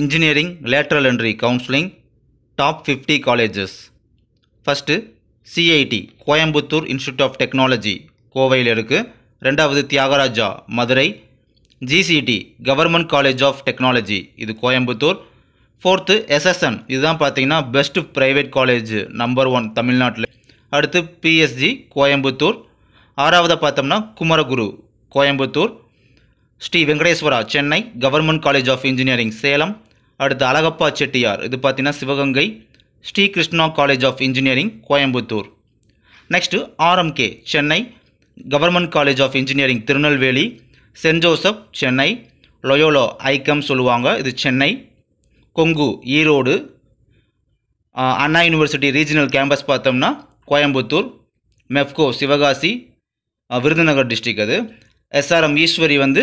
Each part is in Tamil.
engineering lateral entry counselling top fifty colleges first CIT Coimbatore institute of technology கோவையில் இருக்குது ரெண்டாவது Thiagaraja Madurai GCT government college of technology இது கோயம்புத்தூர் ஃபோர்த்து எஸ்எஸ்என் இதுதான் பார்த்தீங்கன்னா best private college number one தமிழ்நாட்டில் அடுத்து பிஎஸ்ஜி கோயம்புத்தூர் ஆறாவதாக பார்த்தோம்னா Kumaraguru Coimbatore Sri Venkateswara Chennai government college of engineering Salem அடுத்து அழகப்பா செட்டியார் இது பார்த்தீங்கன்னா Sivaganga Sri Krishna college of engineering Coimbatore next RMK Chennai government college of engineering Tirunelveli send Joseph Chennai Loyola ICAM சொல்லுவாங்க இது Chennai Kongu Erode Anna university regional campus பார்த்தோம்னா கோயம்புத்தூர் மெஃப்கோ சிவகாசி விருதுநகர் டிஸ்ட்ரிக் அது எஸ்ஆர்எம் ஈஸ்வரி வந்து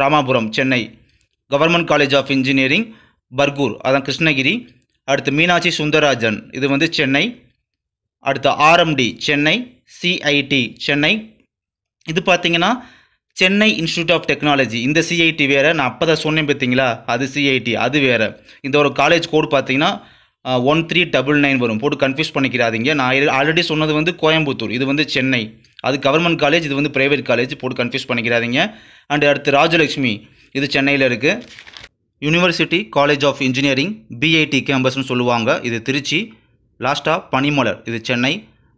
Ramapuram Chennai government college of engineering Bargur அதான் கிருஷ்ணகிரி அடுத்து மீனாட்சி சுந்தரராஜன் இது வந்து சென்னை அடுத்து ஆர்எம்டி சென்னை சிஐடி சென்னை இது பார்த்தீங்கன்னா சென்னை இன்ஸ்டியூட் ஆஃப் டெக்னாலஜி இந்த சிஐடி வேறு நான் அப்போ தான் சொன்னேன் பார்த்தீங்களா அது சிஐடி அது வேறு இந்த ஒரு காலேஜ் கோடு பார்த்தீங்கன்னா ஒன் த்ரீ டபுள் நைன் வரும் போட்டு கன்ஃபியூஸ் பண்ணிக்கிறாதீங்க நான் ஆல்ரெடி சொன்னது வந்து கோயம்புத்தூர் இது வந்து சென்னை அது கவர்மெண்ட் காலேஜ் இது வந்து ப்ரைவேட் காலேஜ் போட்டு கன்ஃபியூஸ் பண்ணிக்கிறாதீங்க அண்டு அடுத்து ராஜலக்ஷ்மி இது சென்னையில் இருக்குது university college of engineering BIT கேம்பஸ்னு சொல்லுவாங்க இது திருச்சி லாஸ்ட்டாக பனிமலர் இது சென்னை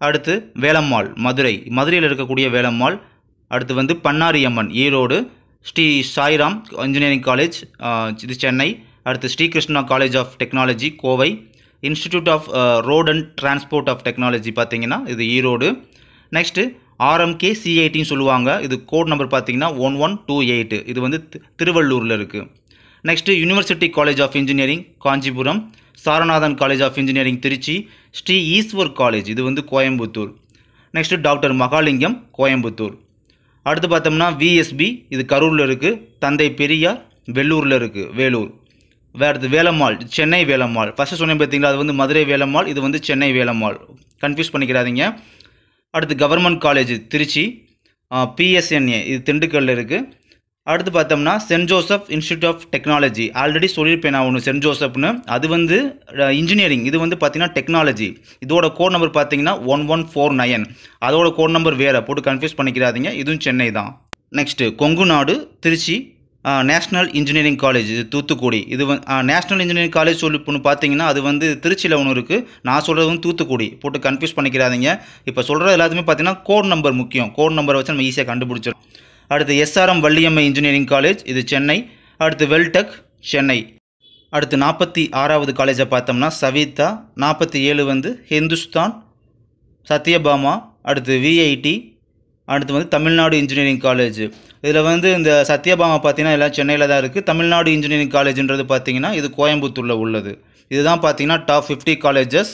அடுத்து வேலம்மாள் மதுரை மதுரையில் இருக்கக்கூடிய வேலம்மாள் அடுத்து வந்து அம்மன் ஈரோடு ஸ்ரீ சாய்ராம் இன்ஜினியரிங் காலேஜ் இது சென்னை அடுத்து Srikrishna college of technology Kovai institute of road and transport of technology பார்த்தீங்கன்னா இது ஈரோடு நெக்ஸ்ட்டு ஆர்எம்கே சிஐடின்னு சொல்லுவாங்க இது கோட் நம்பர் பார்த்தீங்கன்னா ஒன் ஒன் டூ எயிட் இது வந்து திருவள்ளூரில் இருக்குது next university college of engineering Kanchipuram Saranathan college of engineering Trichy Sri Eshwar college இது வந்து கோயம்புத்தூர் நெக்ஸ்ட்டு டாக்டர் மகாலிங்கம் கோயம்புத்தூர் அடுத்து பார்த்தோம்னா விஎஸ்பி இது கரூரில் இருக்குது தந்தை பெரியார் வெள்ளூரில் இருக்குது வேலூர் வேறு வேலம்மாள் சென்னை வேலம்மாள் ஃபஸ்ட்டு சொன்னேன் பார்த்தீங்களா அது வந்து மதுரை வேலம்மாள் இது வந்து சென்னை வேலம்மாள் கன்ஃபியூஸ் பண்ணிக்கிறாதீங்க அடுத்து கவர்மெண்ட் காலேஜ் திருச்சி பிஎஸ்என்ஏ இது திண்டுக்கல்லில் இருக்குது அடுத்து பார்த்தோம்னா saint Joseph institute of technology already சொல்லியிருப்பேன் நான் ஒன்று சென்ட் ஜோசப்னு அது வந்து இன்ஜினியரிங் இது வந்து பார்த்தீங்கன்னா டெக்னாலஜி இதோட கோட் நம்பர் பார்த்தீங்கன்னா ஒன் ஒன் ஃபோர் நைன் அதோட கோட் நம்பர் வேறு போட்டு கன்ஃபியூஸ் பண்ணிக்கிறாதீங்க இதுவும் சென்னை தான் நெக்ஸ்ட்டு கொங்கு நாடு திருச்சி நேஷ்னல் இன்ஜினியரிங் காலேஜ் இது தூத்துக்குடி இது வந்து நேஷ்னல் இன்ஜினியரிங் காலேஜ் சொல்லி ஒன்று பார்த்தீங்கன்னா அது வந்து திருச்சியில் ஒன்று இருக்குது நான் சொல்கிறது வந்து தூத்துக்குடி போட்டு கன்ஃபியூஸ் பண்ணிக்கிறாதீங்க இப்போ சொல்கிறது எல்லாத்துமே பார்த்தீங்கன்னா கோட் நம்பர் முக்கியம் கோட் நம்பரை வச்சு நம்ம ஈஸியாக கண்டுபிடிச்சிடும் அடுத்து எஸ்ஆர்எம் வள்ளியம்மை இன்ஜினியரிங் காலேஜ் இது சென்னை அடுத்து வெல்டெக் சென்னை அடுத்து நாற்பத்தி ஆறாவது காலேஜை பார்த்தோம்னா சவிதா நாற்பத்தி ஏழு வந்து ஹிந்துஸ்தான் சத்யபாமா அடுத்து விஐடி அடுத்து வந்து தமிழ்நாடு இன்ஜினியரிங் காலேஜ் இதில் வந்து இந்த சத்யபாமா பார்த்தீங்கன்னா எல்லாம் சென்னையில் தான் இருக்குது தமிழ்நாடு இன்ஜினியரிங் காலேஜ்ன்றது பார்த்திங்கன்னா இது கோயம்புத்தூரில் உள்ளது இதுதான் பார்த்தீங்கன்னா டாப் ஃபிஃப்டி காலேஜஸ்